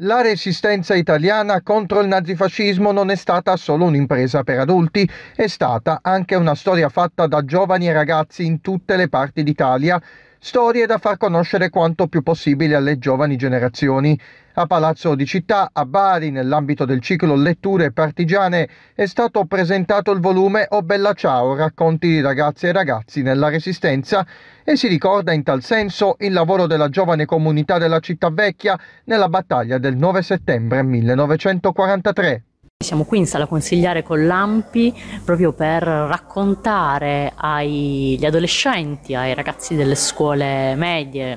La resistenza italiana contro il nazifascismo non è stata solo un'impresa per adulti, è stata anche una storia fatta da giovani e ragazzi in tutte le parti d'Italia storie da far conoscere quanto più possibile alle giovani generazioni. A Palazzo di Città, a Bari, nell'ambito del ciclo Letture Partigiane, è stato presentato il volume O oh Bella Ciao, racconti di ragazze e ragazzi nella Resistenza e si ricorda in tal senso il lavoro della giovane comunità della città vecchia nella battaglia del 9 settembre 1943. Siamo qui in sala consigliare con l'AMPI proprio per raccontare agli adolescenti, ai ragazzi delle scuole medie,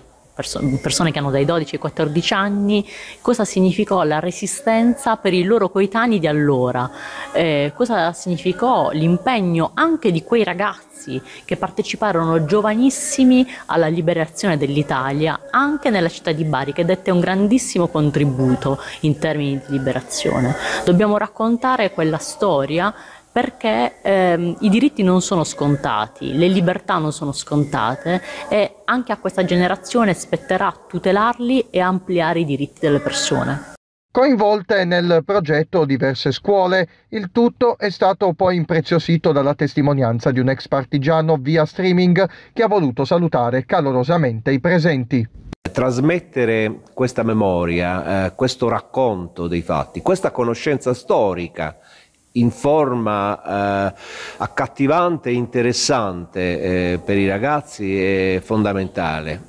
persone che hanno dai 12 ai 14 anni, cosa significò la resistenza per i loro coetanei di allora, eh, cosa significò l'impegno anche di quei ragazzi che parteciparono giovanissimi alla liberazione dell'Italia, anche nella città di Bari, che dette un grandissimo contributo in termini di liberazione. Dobbiamo raccontare quella storia perché ehm, i diritti non sono scontati, le libertà non sono scontate e anche a questa generazione spetterà tutelarli e ampliare i diritti delle persone. Coinvolte nel progetto diverse scuole, il tutto è stato poi impreziosito dalla testimonianza di un ex partigiano via streaming che ha voluto salutare calorosamente i presenti. Trasmettere questa memoria, eh, questo racconto dei fatti, questa conoscenza storica in forma eh, accattivante e interessante eh, per i ragazzi è fondamentale.